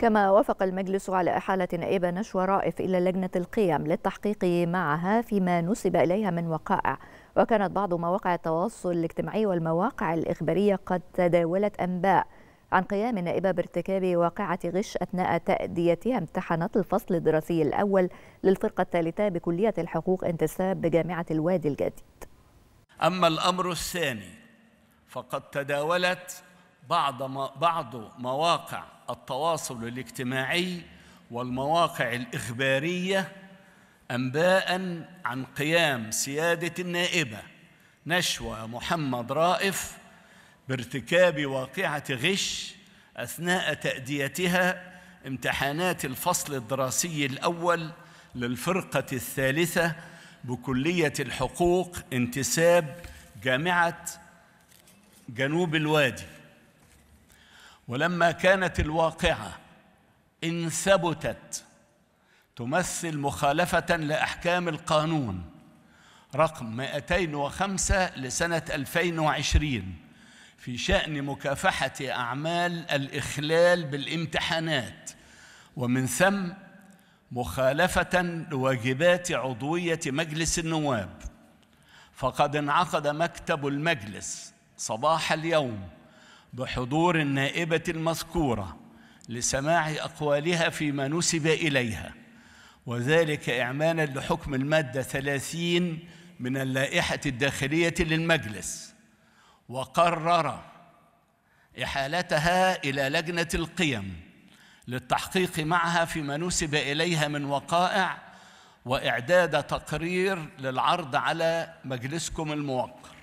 كما وافق المجلس على إحالة نائبة نشوى رائف إلى لجنة القيم للتحقيق معها فيما نسب إليها من وقائع وكانت بعض مواقع التواصل الاجتماعي والمواقع الإخبارية قد تداولت أنباء عن قيام النائبة بارتكاب واقعة غش أثناء تأديتها امتحانات الفصل الدراسي الأول للفرقة الثالثة بكلية الحقوق انتساب بجامعة الوادي الجديد أما الأمر الثاني فقد تداولت بعض بعض مواقع التواصل الاجتماعي والمواقع الإخبارية أنباء عن قيام سيادة النائبة نشوى محمد رائف بارتكاب واقعة غش أثناء تأديتها امتحانات الفصل الدراسي الأول للفرقة الثالثة بكلية الحقوق انتساب جامعة جنوب الوادي ولما كانت الواقعه ان ثبتت تمثل مخالفه لاحكام القانون رقم 205 لسنه 2020 في شان مكافحه اعمال الاخلال بالامتحانات ومن ثم مخالفه لواجبات عضويه مجلس النواب فقد انعقد مكتب المجلس صباح اليوم بحضور النائبة المذكورة لسماع أقوالها فيما نسب إليها وذلك إعمالا لحكم المادة ثلاثين من اللائحة الداخلية للمجلس وقرر إحالتها إلى لجنة القيم للتحقيق معها فيما نسب إليها من وقائع وإعداد تقرير للعرض على مجلسكم الموقر